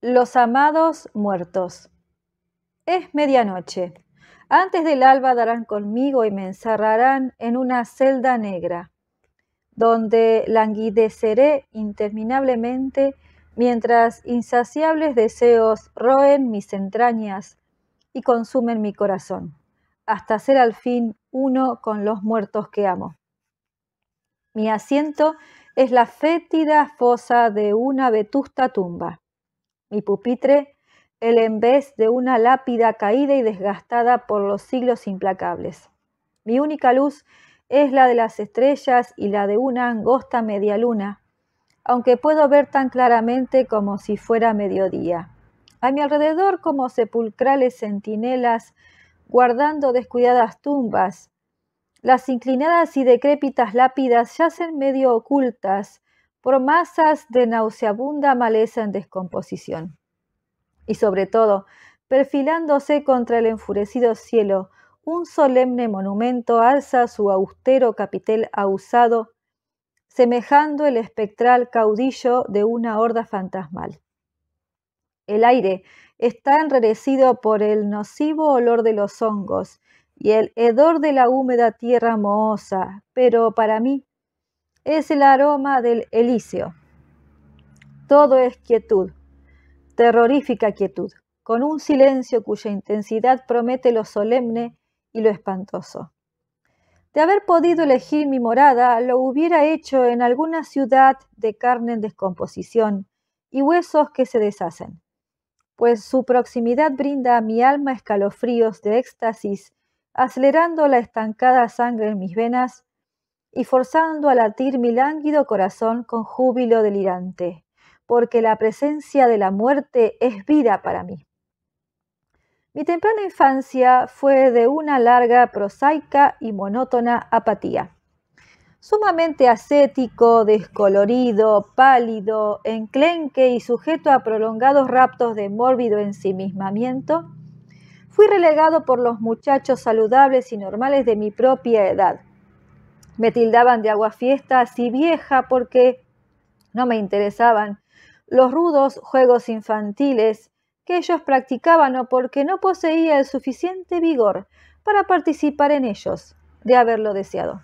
Los amados muertos. Es medianoche. Antes del alba darán conmigo y me encerrarán en una celda negra, donde languideceré interminablemente mientras insaciables deseos roen mis entrañas y consumen mi corazón, hasta ser al fin uno con los muertos que amo. Mi asiento es la fétida fosa de una vetusta tumba mi pupitre, el en vez de una lápida caída y desgastada por los siglos implacables. Mi única luz es la de las estrellas y la de una angosta media luna, aunque puedo ver tan claramente como si fuera mediodía. A mi alrededor como sepulcrales centinelas, guardando descuidadas tumbas, las inclinadas y decrépitas lápidas yacen medio ocultas, por masas de nauseabunda maleza en descomposición. Y sobre todo, perfilándose contra el enfurecido cielo, un solemne monumento alza su austero capitel ausado, semejando el espectral caudillo de una horda fantasmal. El aire está enredecido por el nocivo olor de los hongos y el hedor de la húmeda tierra mohosa, pero para mí es el aroma del elíseo. Todo es quietud, terrorífica quietud, con un silencio cuya intensidad promete lo solemne y lo espantoso. De haber podido elegir mi morada, lo hubiera hecho en alguna ciudad de carne en descomposición y huesos que se deshacen, pues su proximidad brinda a mi alma escalofríos de éxtasis, acelerando la estancada sangre en mis venas y forzando a latir mi lánguido corazón con júbilo delirante, porque la presencia de la muerte es vida para mí. Mi temprana infancia fue de una larga, prosaica y monótona apatía. Sumamente ascético, descolorido, pálido, enclenque y sujeto a prolongados raptos de mórbido ensimismamiento, fui relegado por los muchachos saludables y normales de mi propia edad, me tildaban de aguafiestas y vieja porque no me interesaban los rudos juegos infantiles que ellos practicaban o porque no poseía el suficiente vigor para participar en ellos, de haberlo deseado.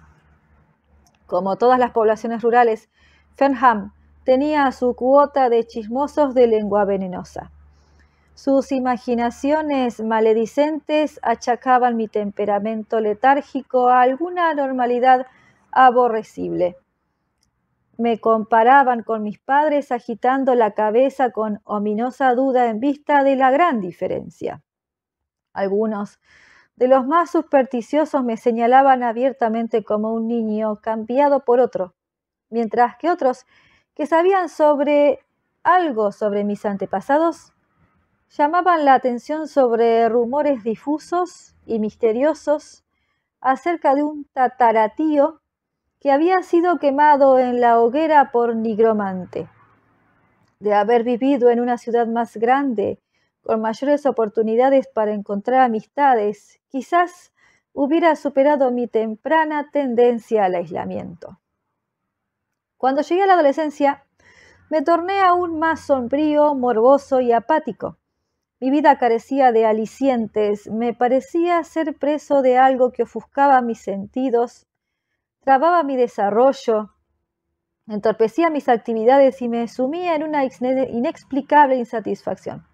Como todas las poblaciones rurales, Fenham tenía su cuota de chismosos de lengua venenosa. Sus imaginaciones maledicentes achacaban mi temperamento letárgico a alguna anormalidad aborrecible. Me comparaban con mis padres agitando la cabeza con ominosa duda en vista de la gran diferencia. Algunos de los más supersticiosos me señalaban abiertamente como un niño cambiado por otro, mientras que otros que sabían sobre algo sobre mis antepasados llamaban la atención sobre rumores difusos y misteriosos acerca de un tataratío que había sido quemado en la hoguera por nigromante. De haber vivido en una ciudad más grande, con mayores oportunidades para encontrar amistades, quizás hubiera superado mi temprana tendencia al aislamiento. Cuando llegué a la adolescencia, me torné aún más sombrío, morboso y apático. Mi vida carecía de alicientes, me parecía ser preso de algo que ofuscaba mis sentidos trababa mi desarrollo, entorpecía mis actividades y me sumía en una inexplicable insatisfacción.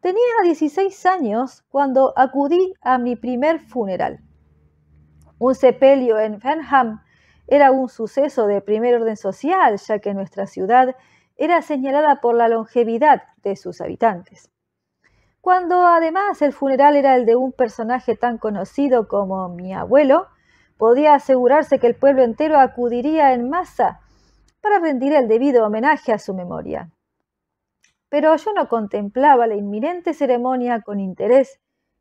Tenía 16 años cuando acudí a mi primer funeral. Un sepelio en Fenham era un suceso de primer orden social, ya que nuestra ciudad era señalada por la longevidad de sus habitantes. Cuando además el funeral era el de un personaje tan conocido como mi abuelo, podía asegurarse que el pueblo entero acudiría en masa para rendir el debido homenaje a su memoria. Pero yo no contemplaba la inminente ceremonia con interés,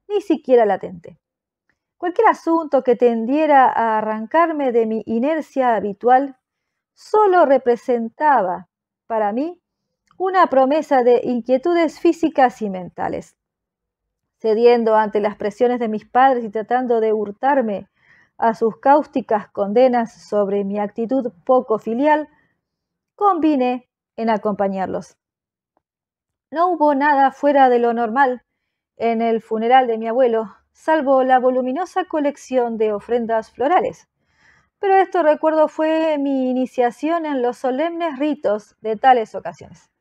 ni siquiera latente. Cualquier asunto que tendiera a arrancarme de mi inercia habitual solo representaba para mí una promesa de inquietudes físicas y mentales. Cediendo ante las presiones de mis padres y tratando de hurtarme a sus cáusticas condenas sobre mi actitud poco filial, convine en acompañarlos. No hubo nada fuera de lo normal en el funeral de mi abuelo, salvo la voluminosa colección de ofrendas florales. Pero esto recuerdo fue mi iniciación en los solemnes ritos de tales ocasiones.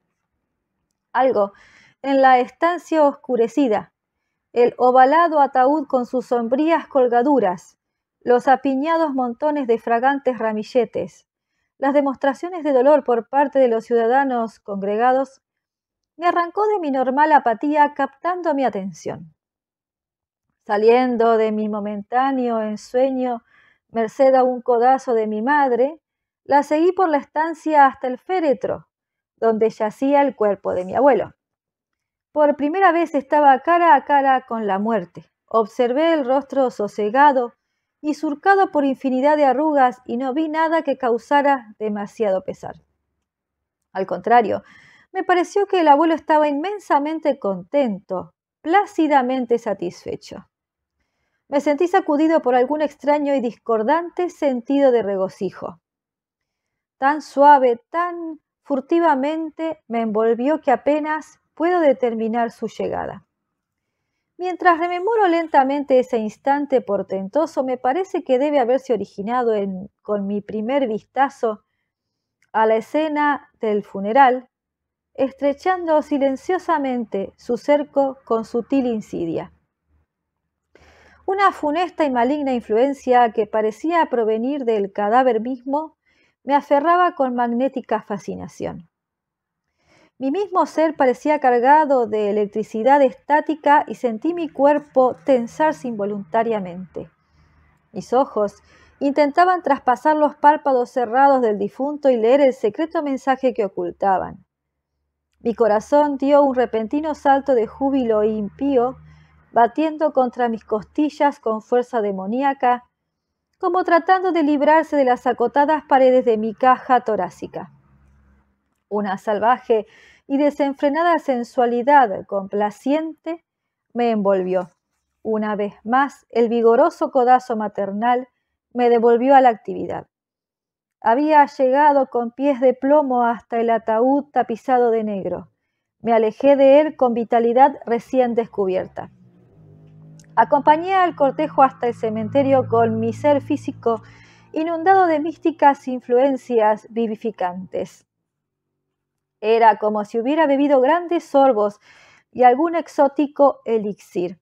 Algo en la estancia oscurecida, el ovalado ataúd con sus sombrías colgaduras, los apiñados montones de fragantes ramilletes, las demostraciones de dolor por parte de los ciudadanos congregados, me arrancó de mi normal apatía captando mi atención. Saliendo de mi momentáneo ensueño, merced a un codazo de mi madre, la seguí por la estancia hasta el féretro, donde yacía el cuerpo de mi abuelo. Por primera vez estaba cara a cara con la muerte. Observé el rostro sosegado, y surcado por infinidad de arrugas y no vi nada que causara demasiado pesar. Al contrario, me pareció que el abuelo estaba inmensamente contento, plácidamente satisfecho. Me sentí sacudido por algún extraño y discordante sentido de regocijo. Tan suave, tan furtivamente me envolvió que apenas puedo determinar su llegada. Mientras rememoro lentamente ese instante portentoso, me parece que debe haberse originado con mi primer vistazo a la escena del funeral, estrechando silenciosamente su cerco con sutil insidia. Una funesta y maligna influencia que parecía provenir del cadáver mismo me aferraba con magnética fascinación. Mi mismo ser parecía cargado de electricidad estática y sentí mi cuerpo tensarse involuntariamente. Mis ojos intentaban traspasar los párpados cerrados del difunto y leer el secreto mensaje que ocultaban. Mi corazón dio un repentino salto de júbilo e impío, batiendo contra mis costillas con fuerza demoníaca, como tratando de librarse de las acotadas paredes de mi caja torácica. Una salvaje y desenfrenada sensualidad complaciente me envolvió. Una vez más, el vigoroso codazo maternal me devolvió a la actividad. Había llegado con pies de plomo hasta el ataúd tapizado de negro. Me alejé de él con vitalidad recién descubierta. Acompañé al cortejo hasta el cementerio con mi ser físico inundado de místicas influencias vivificantes. Era como si hubiera bebido grandes sorbos y algún exótico elixir,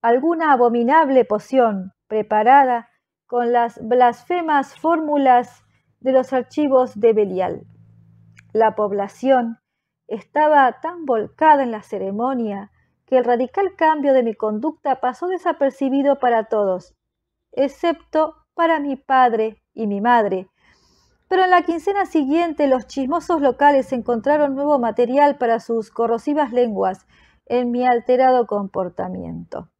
alguna abominable poción preparada con las blasfemas fórmulas de los archivos de Belial. La población estaba tan volcada en la ceremonia que el radical cambio de mi conducta pasó desapercibido para todos, excepto para mi padre y mi madre, pero en la quincena siguiente los chismosos locales encontraron nuevo material para sus corrosivas lenguas en mi alterado comportamiento.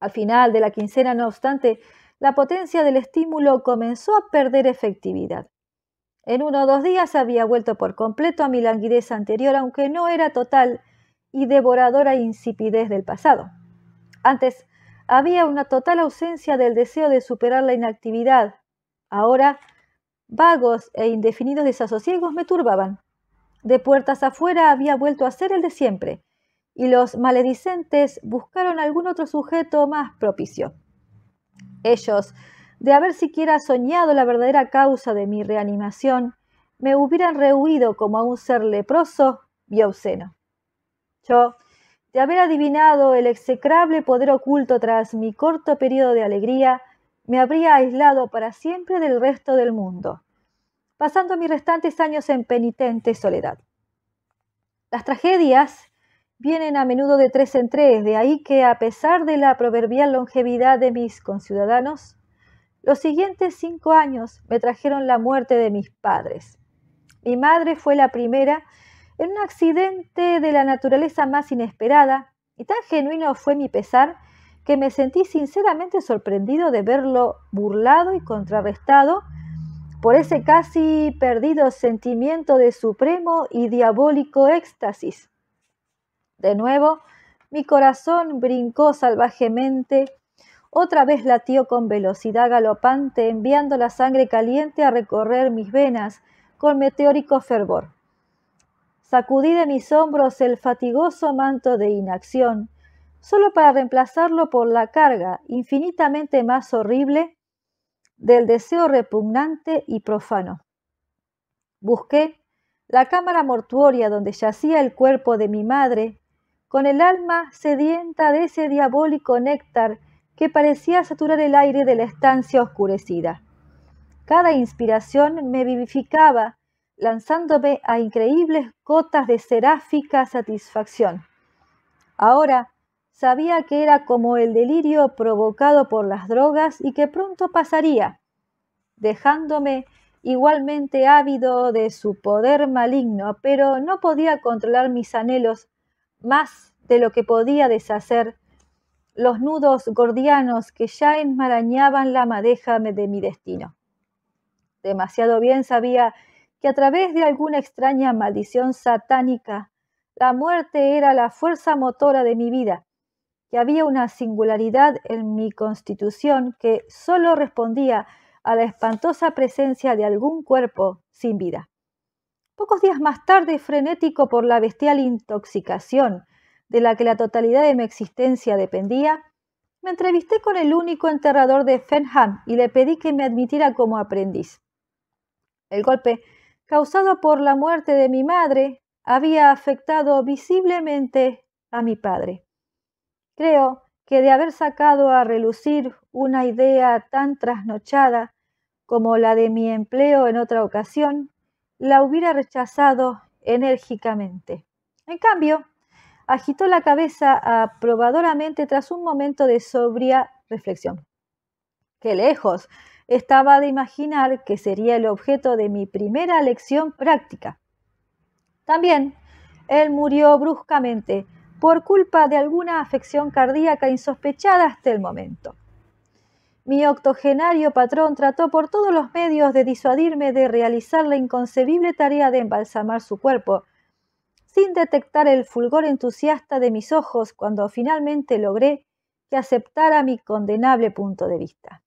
Al final de la quincena, no obstante, la potencia del estímulo comenzó a perder efectividad. En uno o dos días había vuelto por completo a mi languidez anterior, aunque no era total y devoradora insipidez del pasado. Antes había una total ausencia del deseo de superar la inactividad. Ahora Vagos e indefinidos desasosiegos me turbaban. De puertas afuera había vuelto a ser el de siempre, y los maledicentes buscaron algún otro sujeto más propicio. Ellos, de haber siquiera soñado la verdadera causa de mi reanimación, me hubieran rehuido como a un ser leproso y obsceno. Yo, de haber adivinado el execrable poder oculto tras mi corto periodo de alegría, me habría aislado para siempre del resto del mundo, pasando mis restantes años en penitente soledad. Las tragedias vienen a menudo de tres en tres, de ahí que a pesar de la proverbial longevidad de mis conciudadanos, los siguientes cinco años me trajeron la muerte de mis padres. Mi madre fue la primera en un accidente de la naturaleza más inesperada, y tan genuino fue mi pesar que me sentí sinceramente sorprendido de verlo burlado y contrarrestado por ese casi perdido sentimiento de supremo y diabólico éxtasis. De nuevo, mi corazón brincó salvajemente, otra vez latió con velocidad galopante, enviando la sangre caliente a recorrer mis venas con meteórico fervor. Sacudí de mis hombros el fatigoso manto de inacción, solo para reemplazarlo por la carga infinitamente más horrible del deseo repugnante y profano. Busqué la cámara mortuoria donde yacía el cuerpo de mi madre, con el alma sedienta de ese diabólico néctar que parecía saturar el aire de la estancia oscurecida. Cada inspiración me vivificaba, lanzándome a increíbles gotas de seráfica satisfacción. Ahora Sabía que era como el delirio provocado por las drogas y que pronto pasaría, dejándome igualmente ávido de su poder maligno, pero no podía controlar mis anhelos más de lo que podía deshacer los nudos gordianos que ya enmarañaban la madeja de mi destino. Demasiado bien sabía que a través de alguna extraña maldición satánica, la muerte era la fuerza motora de mi vida, que había una singularidad en mi constitución que solo respondía a la espantosa presencia de algún cuerpo sin vida. Pocos días más tarde, frenético por la bestial intoxicación de la que la totalidad de mi existencia dependía, me entrevisté con el único enterrador de Fenham y le pedí que me admitiera como aprendiz. El golpe causado por la muerte de mi madre había afectado visiblemente a mi padre. Creo que de haber sacado a relucir una idea tan trasnochada como la de mi empleo en otra ocasión, la hubiera rechazado enérgicamente. En cambio, agitó la cabeza aprobadoramente tras un momento de sobria reflexión. Qué lejos estaba de imaginar que sería el objeto de mi primera lección práctica. También él murió bruscamente por culpa de alguna afección cardíaca insospechada hasta el momento. Mi octogenario patrón trató por todos los medios de disuadirme de realizar la inconcebible tarea de embalsamar su cuerpo, sin detectar el fulgor entusiasta de mis ojos cuando finalmente logré que aceptara mi condenable punto de vista.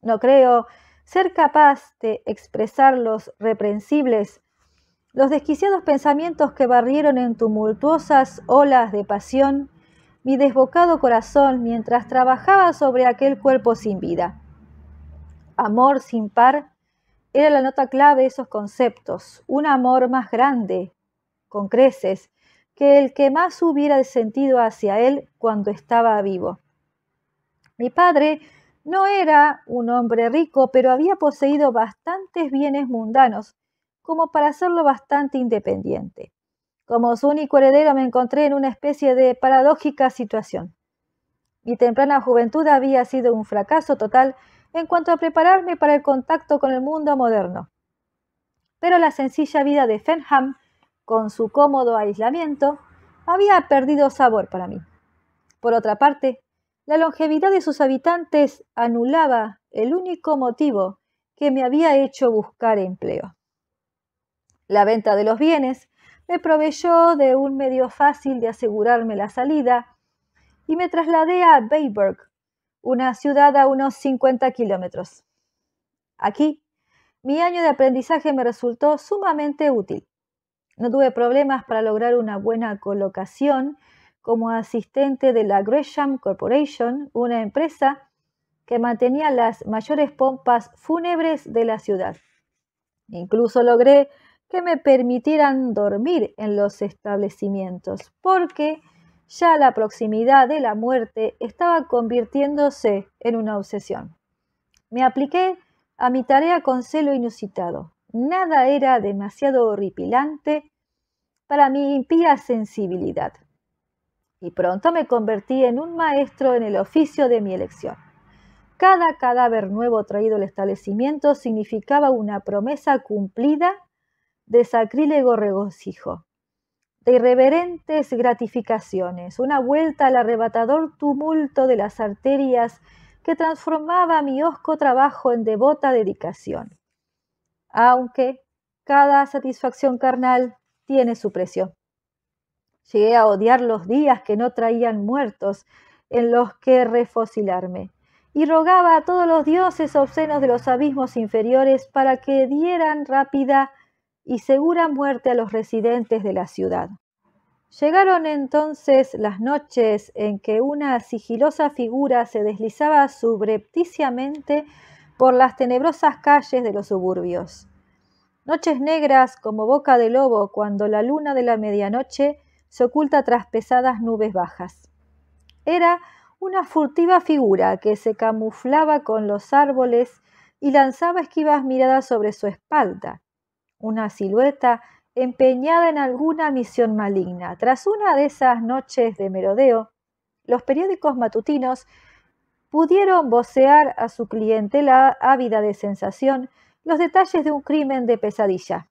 No creo ser capaz de expresar los reprensibles los desquiciados pensamientos que barrieron en tumultuosas olas de pasión mi desbocado corazón mientras trabajaba sobre aquel cuerpo sin vida. Amor sin par era la nota clave de esos conceptos, un amor más grande, con creces, que el que más hubiera sentido hacia él cuando estaba vivo. Mi padre no era un hombre rico, pero había poseído bastantes bienes mundanos, como para hacerlo bastante independiente. Como su único heredero me encontré en una especie de paradójica situación. Mi temprana juventud había sido un fracaso total en cuanto a prepararme para el contacto con el mundo moderno. Pero la sencilla vida de Fenham, con su cómodo aislamiento, había perdido sabor para mí. Por otra parte, la longevidad de sus habitantes anulaba el único motivo que me había hecho buscar empleo. La venta de los bienes me proveyó de un medio fácil de asegurarme la salida y me trasladé a Bayburg, una ciudad a unos 50 kilómetros. Aquí, mi año de aprendizaje me resultó sumamente útil. No tuve problemas para lograr una buena colocación como asistente de la Gresham Corporation, una empresa que mantenía las mayores pompas fúnebres de la ciudad. Incluso logré que me permitieran dormir en los establecimientos, porque ya la proximidad de la muerte estaba convirtiéndose en una obsesión. Me apliqué a mi tarea con celo inusitado. Nada era demasiado horripilante para mi impía sensibilidad. Y pronto me convertí en un maestro en el oficio de mi elección. Cada cadáver nuevo traído al establecimiento significaba una promesa cumplida de sacrílego regocijo, de irreverentes gratificaciones, una vuelta al arrebatador tumulto de las arterias que transformaba mi hosco trabajo en devota dedicación. Aunque cada satisfacción carnal tiene su precio. Llegué a odiar los días que no traían muertos en los que refocilarme, y rogaba a todos los dioses obscenos de los abismos inferiores para que dieran rápida y segura muerte a los residentes de la ciudad. Llegaron entonces las noches en que una sigilosa figura se deslizaba subrepticiamente por las tenebrosas calles de los suburbios. Noches negras como boca de lobo cuando la luna de la medianoche se oculta tras pesadas nubes bajas. Era una furtiva figura que se camuflaba con los árboles y lanzaba esquivas miradas sobre su espalda, una silueta empeñada en alguna misión maligna. Tras una de esas noches de merodeo, los periódicos matutinos pudieron vocear a su clientela ávida de sensación los detalles de un crimen de pesadilla.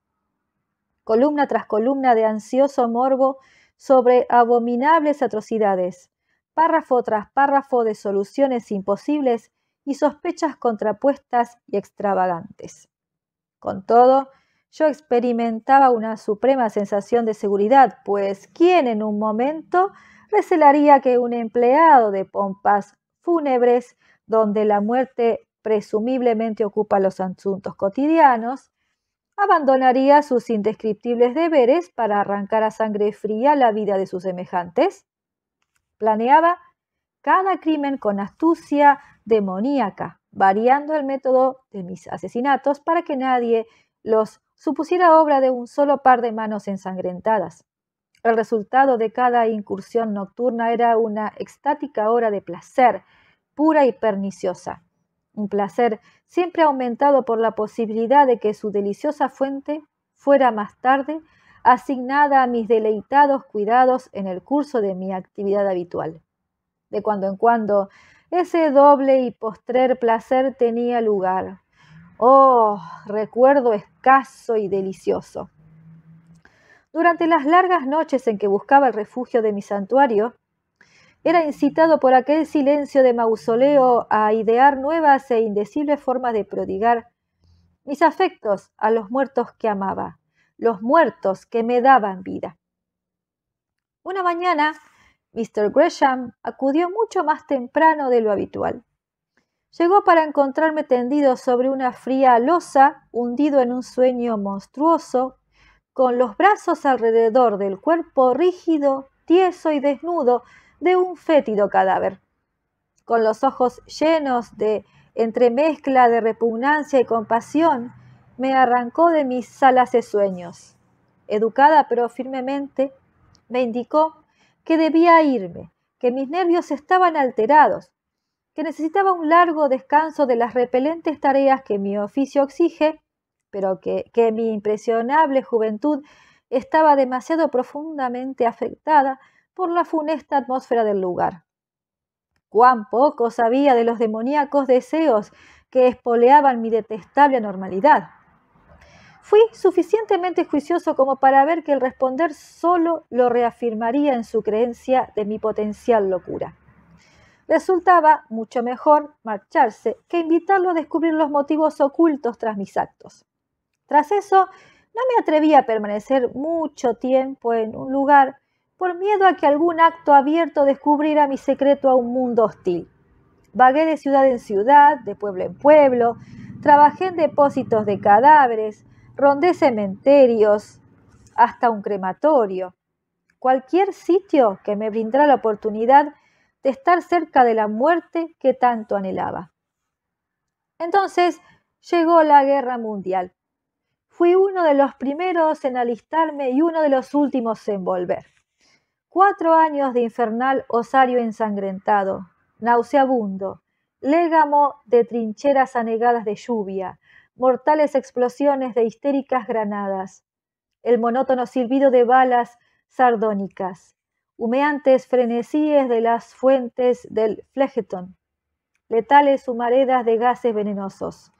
Columna tras columna de ansioso morbo sobre abominables atrocidades, párrafo tras párrafo de soluciones imposibles y sospechas contrapuestas y extravagantes. Con todo, yo experimentaba una suprema sensación de seguridad, pues ¿quién en un momento recelaría que un empleado de pompas fúnebres, donde la muerte presumiblemente ocupa los asuntos cotidianos, abandonaría sus indescriptibles deberes para arrancar a sangre fría la vida de sus semejantes? Planeaba cada crimen con astucia demoníaca, variando el método de mis asesinatos para que nadie los supusiera obra de un solo par de manos ensangrentadas. El resultado de cada incursión nocturna era una extática hora de placer, pura y perniciosa. Un placer siempre aumentado por la posibilidad de que su deliciosa fuente fuera más tarde asignada a mis deleitados cuidados en el curso de mi actividad habitual. De cuando en cuando, ese doble y postrer placer tenía lugar, Oh, recuerdo escaso y delicioso. Durante las largas noches en que buscaba el refugio de mi santuario, era incitado por aquel silencio de mausoleo a idear nuevas e indecibles formas de prodigar mis afectos a los muertos que amaba, los muertos que me daban vida. Una mañana, Mr. Gresham acudió mucho más temprano de lo habitual. Llegó para encontrarme tendido sobre una fría losa, hundido en un sueño monstruoso, con los brazos alrededor del cuerpo rígido, tieso y desnudo de un fétido cadáver, con los ojos llenos de entremezcla de repugnancia y compasión, me arrancó de mis salas de sueños. Educada pero firmemente, me indicó que debía irme, que mis nervios estaban alterados, que necesitaba un largo descanso de las repelentes tareas que mi oficio exige, pero que, mi impresionable juventud estaba demasiado profundamente afectada por la funesta atmósfera del lugar. Cuán poco sabía de los demoníacos deseos que espoleaban mi detestable anormalidad. Fui suficientemente juicioso como para ver que el responder solo lo reafirmaría en su creencia de mi potencial locura. Resultaba mucho mejor marcharse que invitarlo a descubrir los motivos ocultos tras mis actos. Tras eso, no me atreví a permanecer mucho tiempo en un lugar por miedo a que algún acto abierto descubriera mi secreto a un mundo hostil. Vagué de ciudad en ciudad, de pueblo en pueblo, trabajé en depósitos de cadáveres, rondé cementerios, hasta un crematorio. Cualquier sitio que me brindara la oportunidad de estar cerca de la muerte que tanto anhelaba. Entonces llegó la guerra mundial. Fui uno de los primeros en alistarme y uno de los últimos en volver. Cuatro años de infernal osario ensangrentado, nauseabundo, légamo de trincheras anegadas de lluvia, mortales explosiones de histéricas granadas, el monótono silbido de balas sardónicas, humeantes frenesíes de las fuentes del Flegeton, letales humaredas de gases venenosos,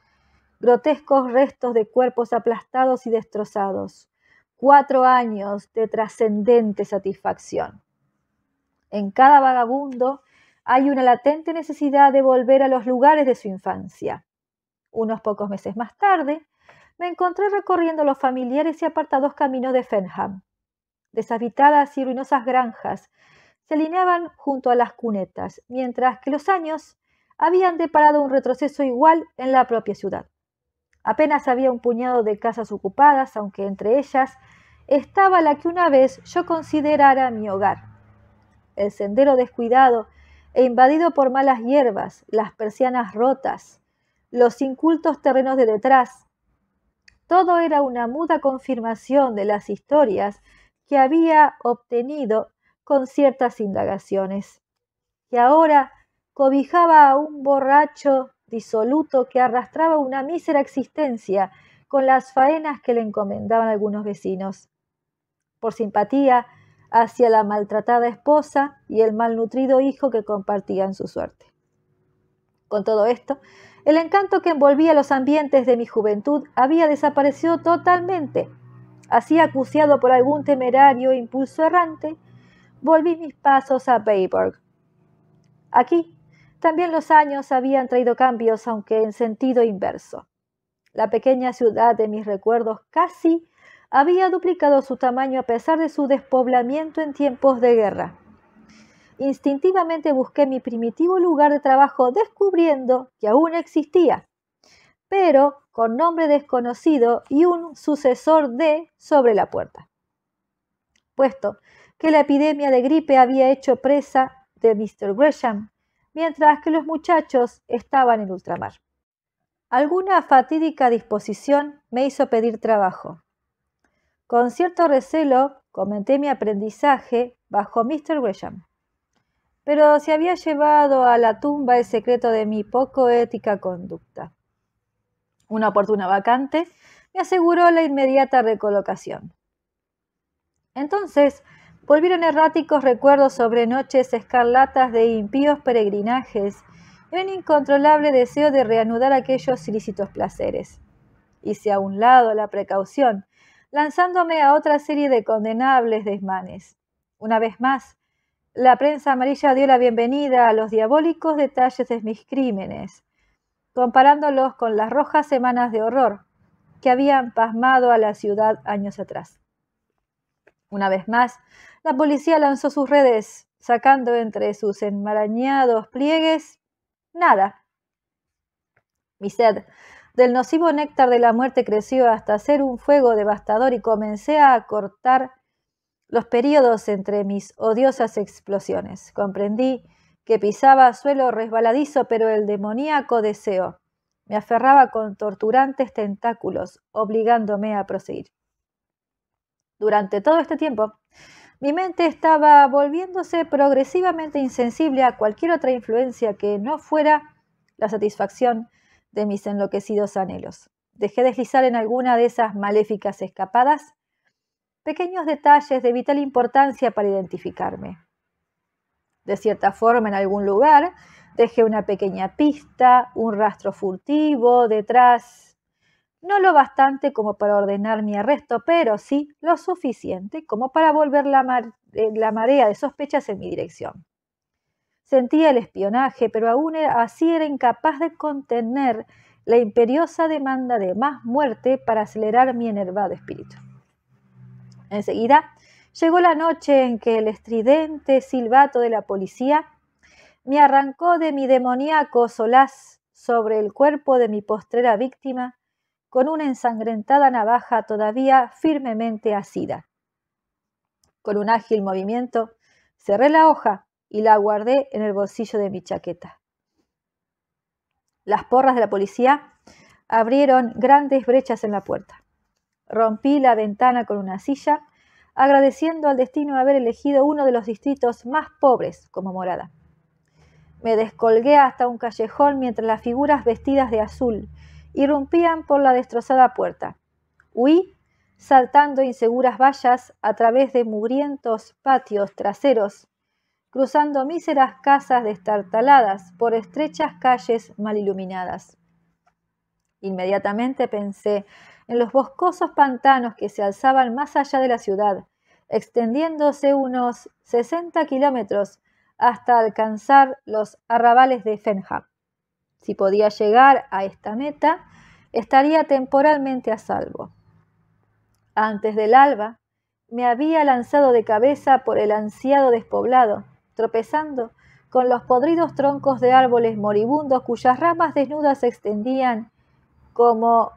grotescos restos de cuerpos aplastados y destrozados, cuatro años de trascendente satisfacción. En cada vagabundo hay una latente necesidad de volver a los lugares de su infancia. Unos pocos meses más tarde, me encontré recorriendo los familiares y apartados caminos de Fenham, deshabitadas y ruinosas granjas se alineaban junto a las cunetas, mientras que los años habían deparado un retroceso igual en la propia ciudad. Apenas había un puñado de casas ocupadas, aunque entre ellas estaba la que una vez yo considerara mi hogar. El sendero descuidado e invadido por malas hierbas, las persianas rotas, los incultos terrenos de detrás. Todo era una muda confirmación de las historias que había obtenido con ciertas indagaciones, que ahora cobijaba a un borracho disoluto que arrastraba una mísera existencia con las faenas que le encomendaban algunos vecinos. Por simpatía hacia la maltratada esposa y el malnutrido hijo que compartían su suerte. Con todo esto, el encanto que envolvía los ambientes de mi juventud había desaparecido totalmente así acuciado por algún temerario e impulso errante, volví mis pasos a Bayburg. Aquí también los años habían traído cambios, aunque en sentido inverso. La pequeña ciudad de mis recuerdos casi había duplicado su tamaño a pesar de su despoblamiento en tiempos de guerra. Instintivamente busqué mi primitivo lugar de trabajo descubriendo que aún existía, pero con nombre desconocido y un sucesor de sobre la puerta. Puesto que la epidemia de gripe había hecho presa de Mr. Gresham, mientras que los muchachos estaban en ultramar. Alguna fatídica disposición me hizo pedir trabajo. Con cierto recelo comenté mi aprendizaje bajo Mr. Gresham. Pero se había llevado a la tumba el secreto de mi poco ética conducta una oportuna vacante, me aseguró la inmediata recolocación. Entonces, volvieron erráticos recuerdos sobre noches escarlatas de impíos peregrinajes y un incontrolable deseo de reanudar aquellos ilícitos placeres. Hice a un lado la precaución, lanzándome a otra serie de condenables desmanes. Una vez más, la prensa amarilla dio la bienvenida a los diabólicos detalles de mis crímenes, comparándolos con las rojas semanas de horror que habían pasmado a la ciudad años atrás. Una vez más, la policía lanzó sus redes, sacando entre sus enmarañados pliegues nada. Mi sed del nocivo néctar de la muerte creció hasta ser un fuego devastador y comencé a cortar los periodos entre mis odiosas explosiones. Comprendí que pisaba suelo resbaladizo, pero el demoníaco deseo me aferraba con torturantes tentáculos, obligándome a proseguir. Durante todo este tiempo, mi mente estaba volviéndose progresivamente insensible a cualquier otra influencia que no fuera la satisfacción de mis enloquecidos anhelos. Dejé deslizar en alguna de esas maléficas escapadas pequeños detalles de vital importancia para identificarme de cierta forma en algún lugar, dejé una pequeña pista, un rastro furtivo detrás. No lo bastante como para ordenar mi arresto, pero sí lo suficiente como para volver la, eh, la marea de sospechas en mi dirección. Sentía el espionaje, pero aún así era incapaz de contener la imperiosa demanda de más muerte para acelerar mi enervado espíritu. Enseguida Llegó la noche en que el estridente silbato de la policía me arrancó de mi demoníaco solaz sobre el cuerpo de mi postrera víctima con una ensangrentada navaja todavía firmemente asida. Con un ágil movimiento, cerré la hoja y la guardé en el bolsillo de mi chaqueta. Las porras de la policía abrieron grandes brechas en la puerta. Rompí la ventana con una silla agradeciendo al destino haber elegido uno de los distritos más pobres como morada. Me descolgué hasta un callejón mientras las figuras vestidas de azul irrumpían por la destrozada puerta. Huí, saltando inseguras vallas a través de mugrientos patios traseros, cruzando míseras casas destartaladas por estrechas calles mal iluminadas. Inmediatamente pensé en los boscosos pantanos que se alzaban más allá de la ciudad, extendiéndose unos 60 kilómetros hasta alcanzar los arrabales de Fenja. Si podía llegar a esta meta, estaría temporalmente a salvo. Antes del alba, me había lanzado de cabeza por el ansiado despoblado, tropezando con los podridos troncos de árboles moribundos cuyas ramas desnudas se extendían como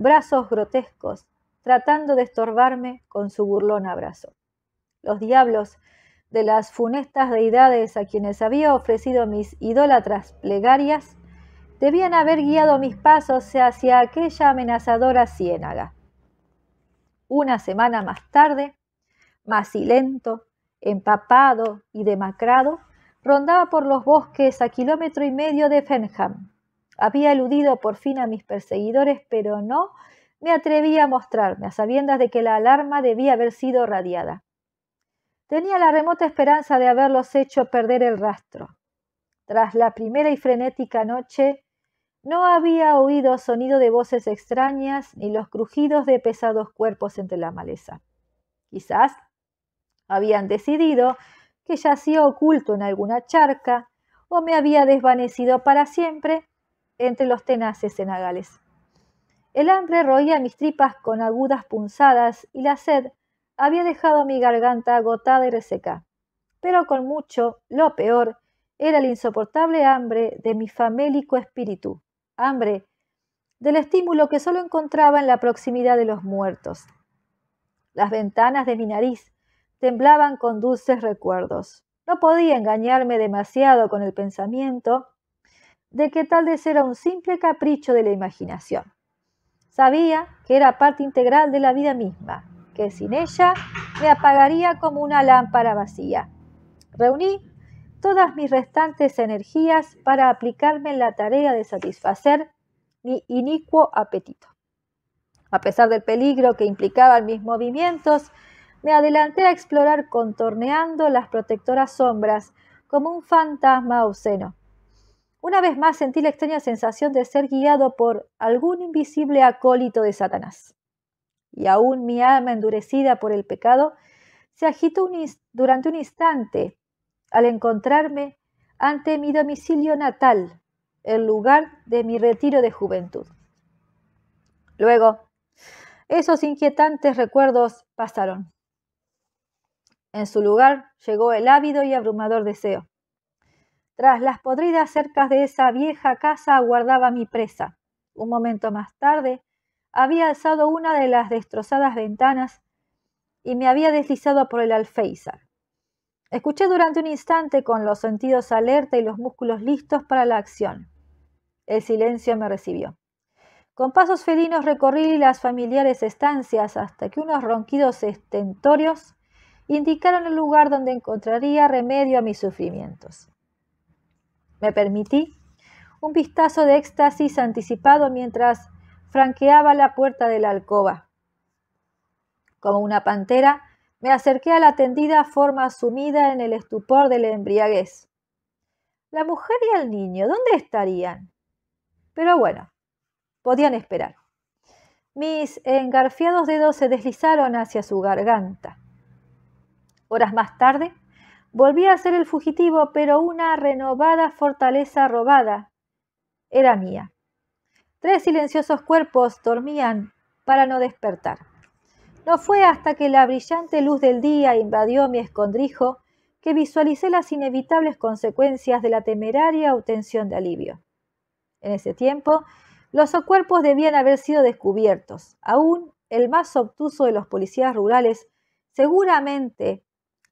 brazos grotescos, tratando de estorbarme con su burlón abrazo. Los diablos de las funestas deidades a quienes había ofrecido mis idólatras plegarias debían haber guiado mis pasos hacia aquella amenazadora ciénaga. Una semana más tarde, macilento, empapado y demacrado, rondaba por los bosques a kilómetro y medio de Fenham, había eludido por fin a mis perseguidores, pero no me atreví a mostrarme, a sabiendas de que la alarma debía haber sido radiada. Tenía la remota esperanza de haberlos hecho perder el rastro. Tras la primera y frenética noche, no había oído sonido de voces extrañas ni los crujidos de pesados cuerpos entre la maleza. Quizás habían decidido que yacía oculto en alguna charca o me había desvanecido para siempre entre los tenaces cenagales. El hambre roía mis tripas con agudas punzadas y la sed había dejado mi garganta agotada y reseca. Pero con mucho, lo peor, era el insoportable hambre de mi famélico espíritu, hambre del estímulo que solo encontraba en la proximidad de los muertos. Las ventanas de mi nariz temblaban con dulces recuerdos. No podía engañarme demasiado con el pensamiento de que tal vez era un simple capricho de la imaginación. Sabía que era parte integral de la vida misma, que sin ella me apagaría como una lámpara vacía. Reuní todas mis restantes energías para aplicarme en la tarea de satisfacer mi inicuo apetito. A pesar del peligro que implicaban mis movimientos, me adelanté a explorar contorneando las protectoras sombras como un fantasma obsceno. Una vez más sentí la extraña sensación de ser guiado por algún invisible acólito de Satanás. Y aún mi alma endurecida por el pecado se agitó durante un instante al encontrarme ante mi domicilio natal, el lugar de mi retiro de juventud. Luego, esos inquietantes recuerdos pasaron. En su lugar llegó el ávido y abrumador deseo. Tras las podridas cercas de esa vieja casa aguardaba mi presa. Un momento más tarde, había alzado una de las destrozadas ventanas y me había deslizado por el alféizar. Escuché durante un instante con los sentidos alerta y los músculos listos para la acción. El silencio me recibió. Con pasos felinos recorrí las familiares estancias hasta que unos ronquidos estentorios indicaron el lugar donde encontraría remedio a mis sufrimientos. Me permití un vistazo de éxtasis anticipado mientras franqueaba la puerta de la alcoba. Como una pantera, me acerqué a la tendida forma sumida en el estupor de la embriaguez. La mujer y el niño, ¿dónde estarían? Pero bueno, podían esperar. Mis engarfiados dedos se deslizaron hacia su garganta. Horas más tarde, Volví a ser el fugitivo, pero una renovada fortaleza robada era mía. Tres silenciosos cuerpos dormían para no despertar. No fue hasta que la brillante luz del día invadió mi escondrijo que visualicé las inevitables consecuencias de la temeraria obtención de alivio. En ese tiempo, los cuerpos debían haber sido descubiertos. Aún el más obtuso de los policías rurales seguramente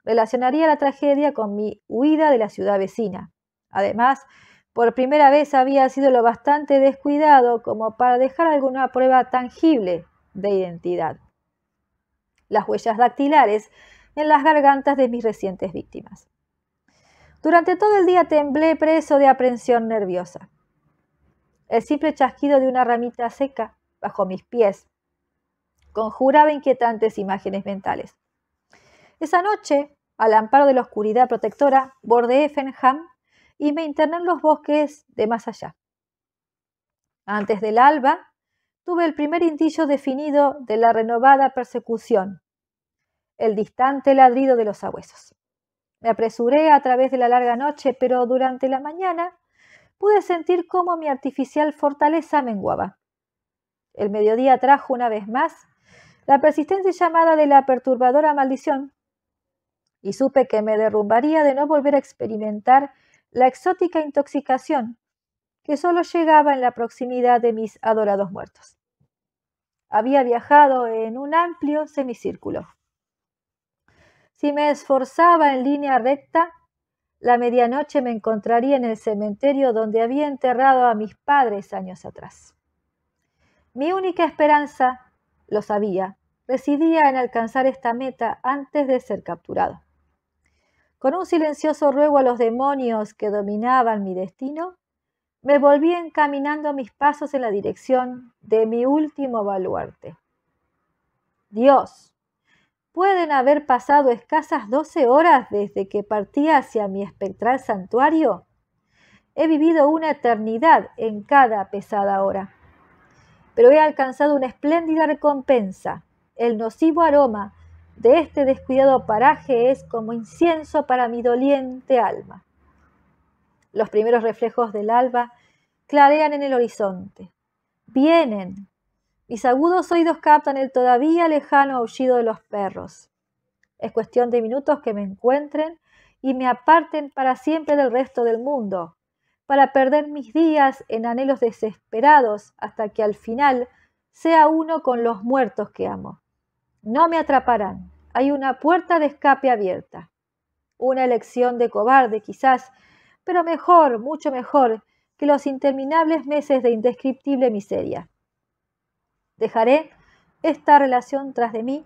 Relacionaría la tragedia con mi huida de la ciudad vecina. Además, por primera vez había sido lo bastante descuidado como para dejar alguna prueba tangible de identidad. Las huellas dactilares en las gargantas de mis recientes víctimas. Durante todo el día temblé preso de aprensión nerviosa. El simple chasquido de una ramita seca bajo mis pies conjuraba inquietantes imágenes mentales. Esa noche al amparo de la oscuridad protectora, bordeé Fenham y me interné en los bosques de más allá. Antes del alba, tuve el primer indicio definido de la renovada persecución, el distante ladrido de los abuesos. Me apresuré a través de la larga noche, pero durante la mañana pude sentir cómo mi artificial fortaleza menguaba. El mediodía trajo una vez más la persistente llamada de la perturbadora maldición y supe que me derrumbaría de no volver a experimentar la exótica intoxicación que solo llegaba en la proximidad de mis adorados muertos. Había viajado en un amplio semicírculo. Si me esforzaba en línea recta, la medianoche me encontraría en el cementerio donde había enterrado a mis padres años atrás. Mi única esperanza, lo sabía, residía en alcanzar esta meta antes de ser capturado. Con un silencioso ruego a los demonios que dominaban mi destino, me volví encaminando mis pasos en la dirección de mi último baluarte. Dios, pueden haber pasado escasas 12 horas desde que partí hacia mi espectral santuario. He vivido una eternidad en cada pesada hora, pero he alcanzado una espléndida recompensa, el nocivo aroma de este descuidado paraje es como incienso para mi doliente alma. Los primeros reflejos del alba clarean en el horizonte. Vienen. Mis agudos oídos captan el todavía lejano aullido de los perros. Es cuestión de minutos que me encuentren y me aparten para siempre del resto del mundo, para perder mis días en anhelos desesperados hasta que al final sea uno con los muertos que amo. No me atraparán. Hay una puerta de escape abierta. Una elección de cobarde, quizás, pero mejor, mucho mejor, que los interminables meses de indescriptible miseria. Dejaré esta relación tras de mí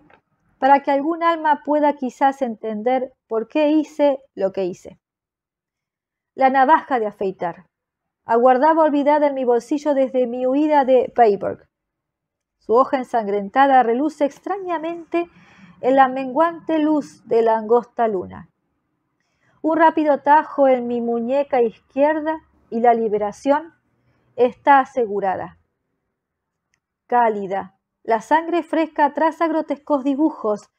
para que algún alma pueda quizás entender por qué hice lo que hice. La navaja de afeitar. Aguardaba olvidada en mi bolsillo desde mi huida de Payburg. Su hoja ensangrentada reluce extrañamente en la menguante luz de la angosta luna. Un rápido tajo en mi muñeca izquierda y la liberación está asegurada. Cálida, la sangre fresca traza grotescos dibujos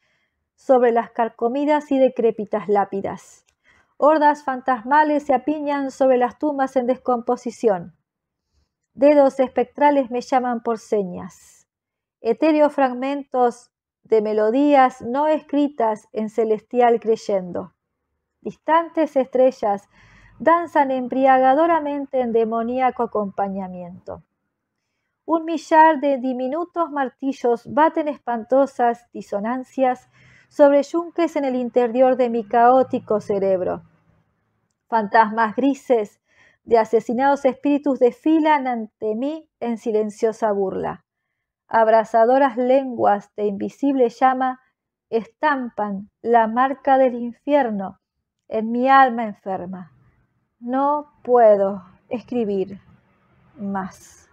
sobre las carcomidas y decrépitas lápidas. Hordas fantasmales se apiñan sobre las tumbas en descomposición. Dedos espectrales me llaman por señas etéreos fragmentos de melodías no escritas en celestial creyendo. Distantes estrellas danzan embriagadoramente en demoníaco acompañamiento. Un millar de diminutos martillos baten espantosas disonancias sobre yunques en el interior de mi caótico cerebro. Fantasmas grises de asesinados espíritus desfilan ante mí en silenciosa burla. Abrazadoras lenguas de invisible llama estampan la marca del infierno en mi alma enferma. No puedo escribir más.